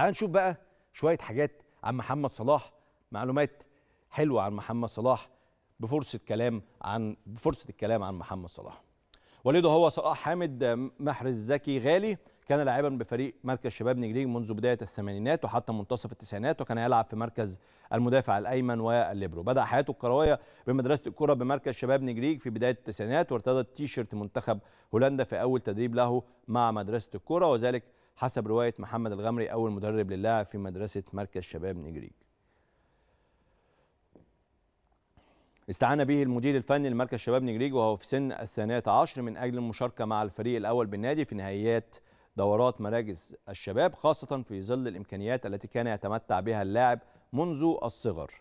تعال نشوف بقى شويه حاجات عن محمد صلاح معلومات حلوه عن محمد صلاح بفرصه كلام عن بفرصه الكلام عن محمد صلاح والده هو صلاح حامد محرز زكي غالي كان لاعبا بفريق مركز شباب نجرين منذ بدايه الثمانينات وحتى منتصف التسعينات وكان يلعب في مركز المدافع الايمن والليبرو بدا حياته الكرويه بمدرسه الكره بمركز شباب نجريج في بدايه التسعينات وارتدى تيشيرت منتخب هولندا في اول تدريب له مع مدرسه الكره وذلك حسب روايه محمد الغمري اول مدرب للاعب في مدرسه مركز شباب نجريج. استعان به المدير الفني لمركز شباب نجريج وهو في سن الثانية عشر من أجل المشاركة مع الفريق الأول بالنادي في نهائيات دورات مراكز الشباب خاصة في ظل الإمكانيات التي كان يتمتع بها اللاعب منذ الصغر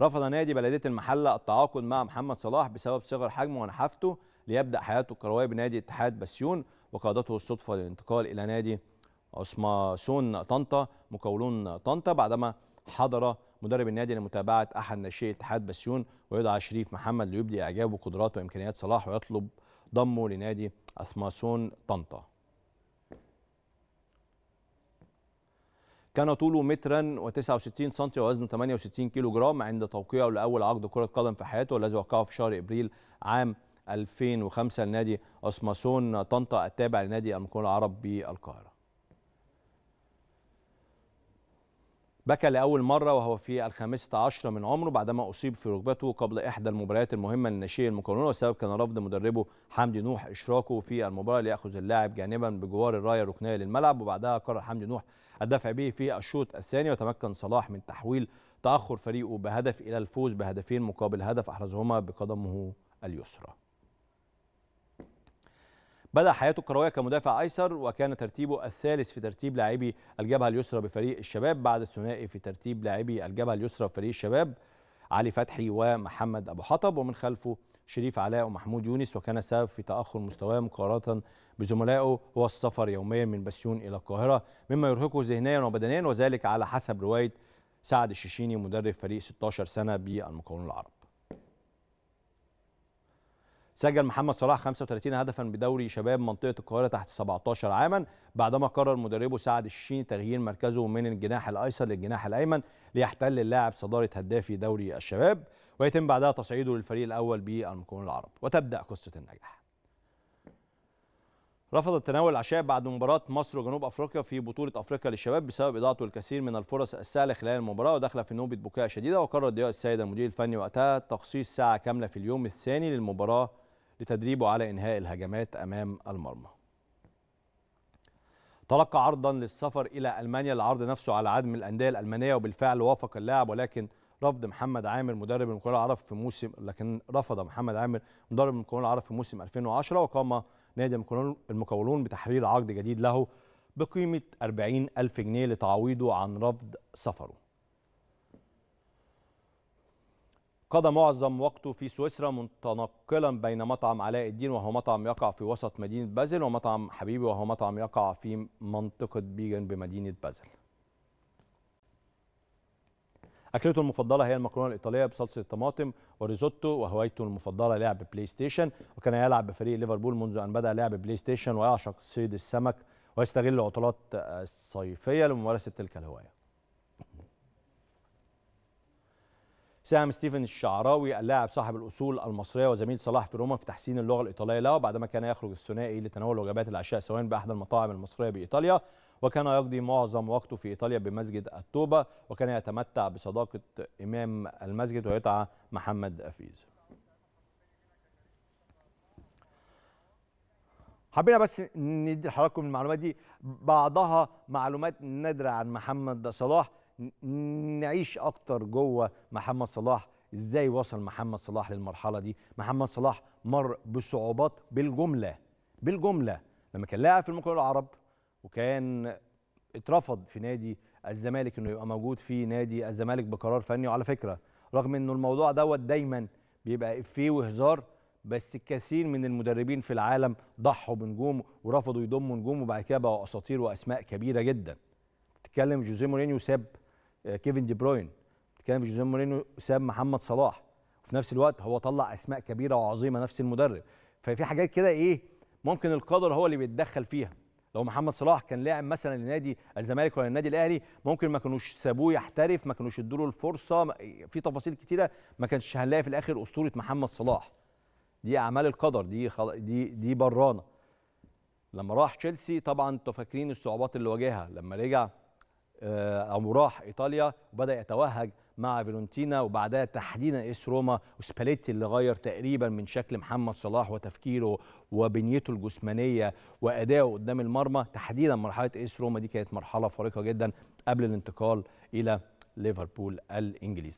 رفض نادي بلدية المحلة التعاقد مع محمد صلاح بسبب صغر حجمه ونحافته ليبدأ حياته الكروية بنادي اتحاد بسيون وقادته الصدفة للانتقال إلى نادي أسماسون طنطا مكولون طنطا بعدما حضر مدرب النادي لمتابعة أحد ناشئي اتحاد بسيون ويدعى شريف محمد ليبدي إعجابه بقدراته وإمكانيات صلاح ويطلب ضمه لنادي أسماسون طنطا كان طوله مترا و69 سم ووزنه 68 كيلو جرام عند توقيعه لاول عقد كره قدم في حياته والذي وقعه في شهر ابريل عام 2005 لنادي أسماسون طنطا التابع لنادي المكون العرب بالقاهرة بكى لأول مرة وهو في الخامسة 15 من عمره بعدما أصيب في ركبته قبل إحدى المباريات المهمة للناشئ المكونون والسبب كان رفض مدربه حمدي نوح إشراكه في المباراة ليأخذ اللاعب جانبا بجوار الراية الركنية للملعب وبعدها قرر حمدي نوح الدفع به في الشوط الثاني وتمكن صلاح من تحويل تأخر فريقه بهدف إلى الفوز بهدفين مقابل هدف أحرزهما بقدمه اليسرى بدأ حياته الكروية كمدافع أيسر وكان ترتيبه الثالث في ترتيب لاعبي الجبهة اليسرى بفريق الشباب بعد الثنائي في ترتيب لاعبي الجبهة اليسرى بفريق الشباب علي فتحي ومحمد أبو حطب ومن خلفه شريف علاء ومحمود يونس وكان السبب في تأخر مستواه مقارنة بزملائه هو السفر يوميا من بسيون إلى القاهرة مما يرهقه ذهنيا وبدنيا وذلك على حسب رواية سعد الشيشيني مدرب فريق 16 سنة بالمقاولون العرب سجل محمد صلاح 35 هدفا بدوري شباب منطقه القاهره تحت 17 عاما بعدما قرر مدربه سعد الشين تغيير مركزه من الجناح الايسر للجناح الايمن ليحتل اللاعب صداره هدافي دوري الشباب ويتم بعدها تصعيده للفريق الاول بالمكون العربي وتبدا قصه النجاح. رفض تناول العشاء بعد مباراة مصر وجنوب أفريقيا في بطولة أفريقيا للشباب بسبب إضاعته الكثير من الفرص السهلة خلال المباراة ودخل في نوبة بكاء شديدة وقرر ضياء السيد المدير الفني وقتها تخصيص ساعة كاملة في اليوم الثاني للمباراة لتدريبه على إنهاء الهجمات أمام المرمى تلقى عرضا للسفر إلى ألمانيا العرض نفسه على عدم الأندية الألمانية وبالفعل وافق اللاعب ولكن رفض محمد عامر مدرب الكره العرب في موسم لكن رفض محمد عامر مدرب الكره العرب في موسم 2010 وقام نادي المكولون بتحرير عقد جديد له بقيمه 40 ألف جنيه لتعويضه عن رفض سفره قضى معظم وقته في سويسرا متنقلا بين مطعم علاء الدين وهو مطعم يقع في وسط مدينة بازل ومطعم حبيبي وهو مطعم يقع في منطقة بيجن بمدينة بازل أكلته المفضلة هي المكرونة الإيطالية بصلصة الطماطم وريزوتو وهوايته المفضلة لعب بلاي ستيشن وكان يلعب بفريق ليفربول منذ أن بدأ لعب بلاي ستيشن ويعشق صيد السمك ويستغل العطلات الصيفية آه، لممارسة تلك الهواية ساهم ستيفن الشعراوي اللاعب صاحب الاصول المصريه وزميل صلاح في روما في تحسين اللغه الايطاليه له بعدما كان يخرج الثنائي لتناول وجبات العشاء سواء باحدى المطاعم المصريه بايطاليا وكان يقضي معظم وقته في ايطاليا بمسجد التوبه وكان يتمتع بصداقه امام المسجد ويدعى محمد أفيز حبينا بس ندي لحضراتكم المعلومات دي بعضها معلومات نادره عن محمد صلاح نعيش اكتر جوه محمد صلاح ازاي وصل محمد صلاح للمرحله دي محمد صلاح مر بصعوبات بالجمله بالجمله لما كان لاعب في المملكه العرب وكان اترفض في نادي الزمالك انه يبقى موجود في نادي الزمالك بقرار فني وعلى فكره رغم انه الموضوع دوت دايما بيبقى افيه وهزار بس كثير من المدربين في العالم ضحوا بنجوم ورفضوا يضموا نجوم وبعد كده بقوا اساطير واسماء كبيره جدا تتكلم جوزيه مورينيو ساب آه، كيفن دي بروين كان في جوزيه مورينيو ساب محمد صلاح وفي نفس الوقت هو طلع اسماء كبيره وعظيمه نفس المدرب ففي حاجات كده ايه ممكن القدر هو اللي بيتدخل فيها لو محمد صلاح كان لاعب مثلا لنادي الزمالك ولا النادي الاهلي ممكن ما كانوش سابوه يحترف ما كانوش ادوا له الفرصه في تفاصيل كتيره ما كانش هنلاقي في الاخر اسطوره محمد صلاح دي اعمال القدر دي خل... دي دي برانه لما راح تشيلسي طبعا انتوا فاكرين الصعوبات اللي واجهها لما رجع آه، او راح ايطاليا وبدا يتوهج مع فيلونتينا وبعدها تحديدا اس روما وسباليتي اللي غير تقريبا من شكل محمد صلاح وتفكيره وبنيته الجسمانيه وادائه قدام المرمى تحديدا مرحله اس روما دي كانت مرحله فارقه جدا قبل الانتقال الى ليفربول الانجليزي